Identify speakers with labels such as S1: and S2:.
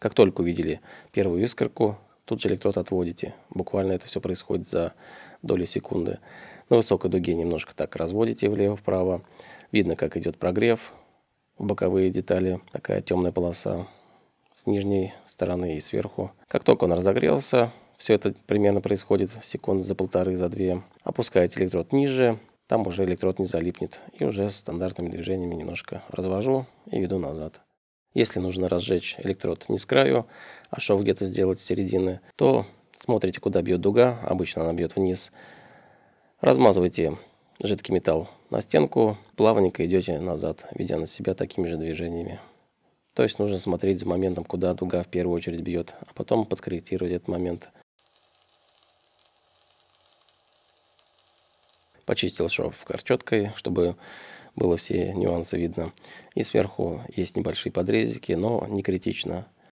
S1: Как только увидели первую искорку, тут же электрод отводите. Буквально это все происходит за доли секунды. На высокой дуге немножко так разводите влево-вправо. Видно, как идет прогрев. Боковые детали, такая темная полоса с нижней стороны и сверху. Как только он разогрелся, все это примерно происходит секунд за полторы, за две. Опускаете электрод ниже, там уже электрод не залипнет. И уже стандартными движениями немножко развожу и веду назад. Если нужно разжечь электрод не с краю, а шов где-то сделать с середины, то смотрите, куда бьет дуга, обычно она бьет вниз. Размазывайте жидкий металл на стенку, плавненько идете назад, ведя на себя такими же движениями. То есть нужно смотреть за моментом, куда дуга в первую очередь бьет, а потом подкорректировать этот момент. Почистил шов корчеткой, чтобы было все нюансы видно. И сверху есть небольшие подрезики, но не критично.